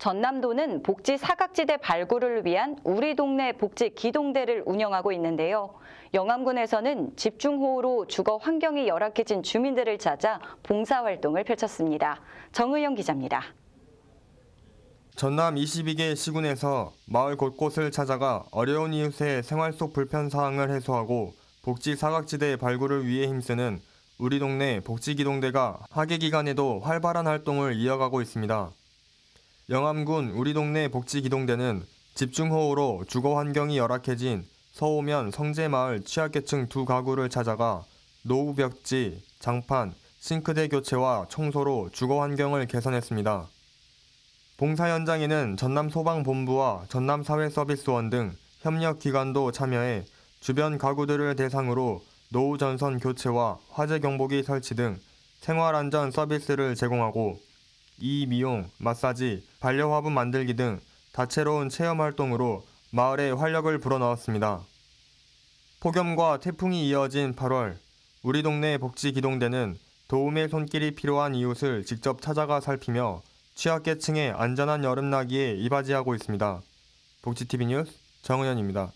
전남도는 복지 사각지대 발굴을 위한 우리 동네 복지 기동대를 운영하고 있는데요. 영암군에서는 집중호우로 주거 환경이 열악해진 주민들을 찾아 봉사활동을 펼쳤습니다. 정의영 기자입니다. 전남 22개 시군에서 마을 곳곳을 찾아가 어려운 이웃의 생활 속 불편 사항을 해소하고 복지 사각지대 발굴을 위해 힘쓰는 우리 동네 복지기동대가 하계 기간에도 활발한 활동을 이어가고 있습니다. 영암군 우리 동네 복지기동대는 집중호우로 주거 환경이 열악해진 서우면 성재마을 취약계층 두 가구를 찾아가 노후벽지, 장판, 싱크대 교체와 청소로 주거 환경을 개선했습니다. 봉사 현장에는 전남소방본부와 전남사회서비스원 등 협력기관도 참여해 주변 가구들을 대상으로 노후 전선 교체와 화재 경보기 설치 등 생활 안전 서비스를 제공하고 이 미용, 마사지, 반려화분 만들기 등 다채로운 체험 활동으로 마을에 활력을 불어넣었습니다. 폭염과 태풍이 이어진 8월, 우리 동네 복지 기동대는 도움의 손길이 필요한 이웃을 직접 찾아가 살피며 취약계층의 안전한 여름나기에 이바지하고 있습니다. 복지TV 뉴스 정은현입니다.